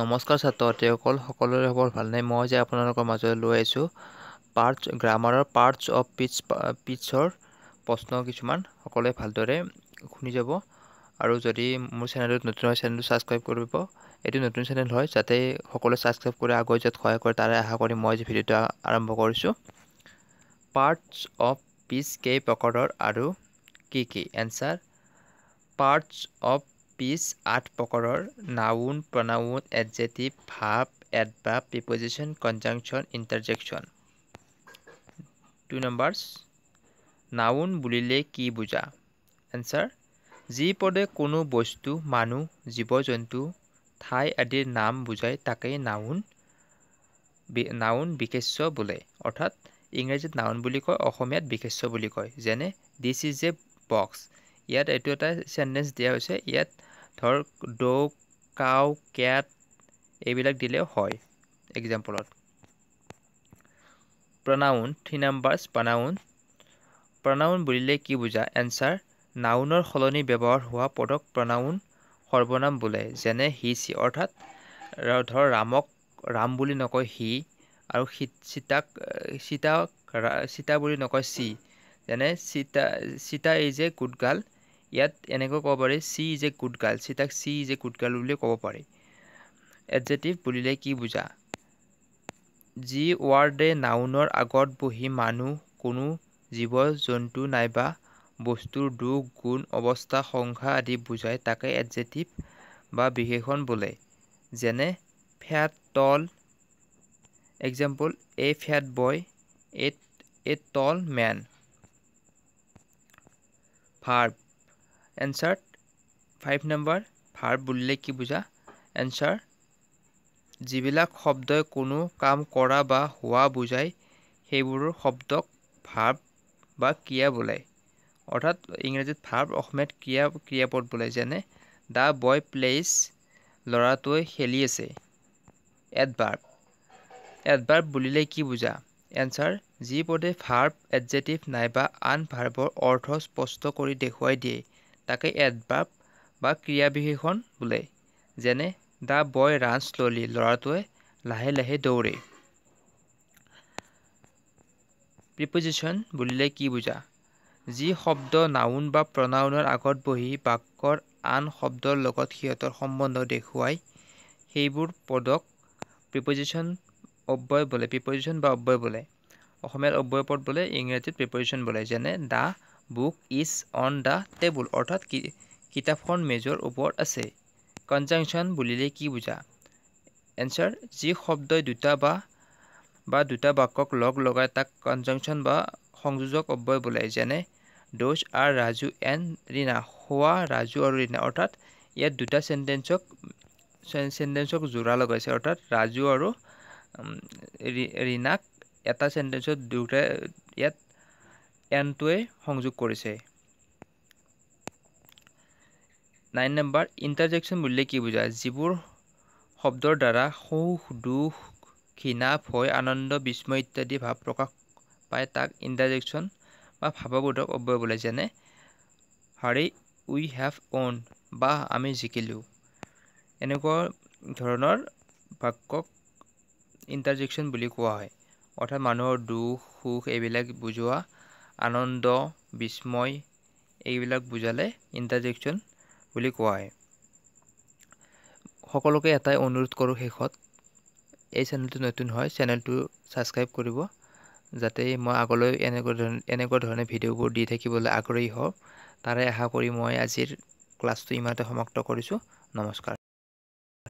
নমস্কাৰ ছাত্ৰ ছাত্ৰীসকল সকলোৰে খবৰ ভাল নাই মই যে আপোনালোকৰ মাজলৈ লৈ আহিছোঁ পাৰ্টছ গ্ৰামাৰৰ পাৰ্টছ অফ পিটছ পিটছৰ প্ৰশ্ন কিছুমান সকলোৱে ভালদৰে শুনি যাব আৰু যদি মোৰ চেনেলটোত নতুন হয় চেনেলটো ছাবস্ক্ৰাইব কৰিব এইটো নতুন চেনেল হয় যাতে সকলোৱে ছাবস্ক্ৰাইব কৰি আগৰ যাত সহায় কৰে তাৰে আশা কৰি মই যে ভিডিঅ'টো আৰম্ভ কৰিছোঁ পাৰ্টছ অফ পিছ কেই প্ৰকাৰৰ আৰু কি কি এনচাৰ পাৰ্টছ অফ পিছ আঠ প্ৰকাৰৰ noun pronoun adjective verb adverb preposition conjunction interjection two numbers noun বুলিলে কি বুজা এনচাৰ যি পদে কোনো বস্তু মানুহ জীৱ জন্তু ঠাই আদিৰ নাম বুজায় তাকেই নাউন নাউন বিশেষ্য বোলে অৰ্থাৎ ইংৰাজীত নাউন বুলি কয় অসমীয়াত বিশেষ্য বুলি কয় যেনে দিছ ইজ এ বক্স ইয়াত এইটো এটা চেণ্টেন্স দিয়া হৈছে ইয়াত ধৰক ড কাউ কেট এইবিলাক দিলেও হয় এক্সাম্পলত প্ৰনাউন থ্ৰী নাম্বাৰছ প্ৰনাউন প্ৰনাউন বুলিলে কি বুজা এনচাৰ নাউনৰ সলনি ব্যৱহাৰ হোৱা পদক প্ৰনাউন সৰ্বনাম বোলে যেনে হি চি অৰ্থাৎ ধৰ ৰামক ৰাম বুলি নকয় সি আৰু চিতাক চিতাক চিতা বুলি নকয় চি যেনে চিতা চিতা ইজ এ গুড গাৰ্ল ইয়াত এনেকৈ ক'ব পাৰি she is a good girl she তাক she is a good girl বুলিও ক'ব পাৰি এডজেটিভ বুলিলে কি বুজা যি ৱাৰ্ডে নাউনৰ আগত বহি মানুহ কোনো জীৱ জন্তু নাইবা বস্তুৰ দুখ গুণ অৱস্থা সংখ্যা আদি বুজাই তাকে এডজেটিভ বা বিশেষণ বোলে যেনে fat tall example a fat boy a tall man ফাৰ্ব এনচাৰ ফাইভ নম্বৰ ভাৰ্ব বুলিলে কি বুজা এনচাৰ যিবিলাক শব্দই কোনো কাম কৰা বা হোৱা বুজায় সেইবোৰৰ শব্দক ভাৱ বা ক্ৰিয়া বোলে অৰ্থাৎ ইংৰাজীত ভাৱ অসমীয়াত ক্ৰিয়া ক্ৰিয়াপদ বোলে যেনে দ্য বয় প্লেচ ল'ৰাটোৱে খেলি আছে এডভাৰ্ব এডভাৰ্ব বুলিলে কি বুজা এনচাৰ যি পদে ভাৰ্ব এডজেটিভ নাইবা আন ভাৰ্বৰ অৰ্থ স্পষ্ট কৰি দেখুৱাই দিয়ে তাকে এডভাব বা ক্ৰিয়া বিশেষণ বোলে যেনে দ্য বয় ৰান শ্ল'লি ল'ৰাটোৱে লাহে লাহে দৌৰে প্ৰিপজিশ্যন বুলিলে কি বুজা যি শব্দ নাউন বা প্ৰনাউনৰ আগত বহি বাক্যৰ আন শব্দৰ লগত সিহঁতৰ সম্বন্ধ দেখুৱাই সেইবোৰ পদক প্ৰিপজিশ্যন অব্যয় বোলে প্ৰিপজিশ্যন বা অব্যয় বোলে অসমীয়াত অব্যয় পদ বোলে ইংৰাজীত প্ৰিপজিশ্যন বোলে যেনে the book is on the table অৰ্থাৎ কি কিতাপখন মেজৰ ওপৰত আছে কনজাংচন বুলিলে কি বুজা এনচাৰ যি শব্দই দুটা বা বা দুটা বাক্যক লগ লগাই তাক কনজাংচন বা সংযোজক অব্যয় বোলে যেনে ড'জ আৰ ৰাজু এণ্ড ৰীণা হোৱা ৰাজু আৰু ৰীণা অৰ্থাৎ ইয়াত দুটা চেণ্টেঞ্চক চেণ্টেঞ্চক জোৰা লগাইছে অৰ্থাৎ ৰাজু আৰু ৰীণাক এটা চেণ্টেঞ্চত দুটা ইয়াত এনটোৱে সংযোগ কৰিছে নাইন নম্বৰ ইণ্টাৰজেকশ্যন বুলিলে কি বুজায় যিবোৰ শব্দৰ দ্বাৰা সুখ দুখ ঘৃণা ভয় আনন্দ বিস্ময় ইত্যাদি ভাৱ প্ৰকাশ পায় তাক ইণ্টাৰজেকশ্যন বা ভাৱবোধক অব্যয় বোলে যেনে হাৰি উই হেভ অ'ন বা আমি জিকিলোঁ এনেকুৱা ধৰণৰ বাক্যক ইণ্টাৰজেকশ্যন বুলি কোৱা হয় অৰ্থাৎ মানুহৰ দুখ সুখ এইবিলাক বুজোৱা আনন্দ বিস্ময় এইবিলাক বুজালে ইণ্টাৰজেকশ্যন বুলি কোৱা হয় সকলোকে এটাই অনুৰোধ কৰোঁ শেষত এই চেনেলটো নতুন হয় চেনেলটো ছাবস্ক্ৰাইব কৰিব যাতে মই আগলৈ এনেকুৱা ধৰণে এনেকুৱা ধৰণে ভিডিঅ'বোৰ দি থাকিবলৈ আগ্ৰহী হওক তাৰে আশা কৰি মই আজিৰ ক্লাছটো ইমানতে সমাপ্ত কৰিছোঁ নমস্কাৰ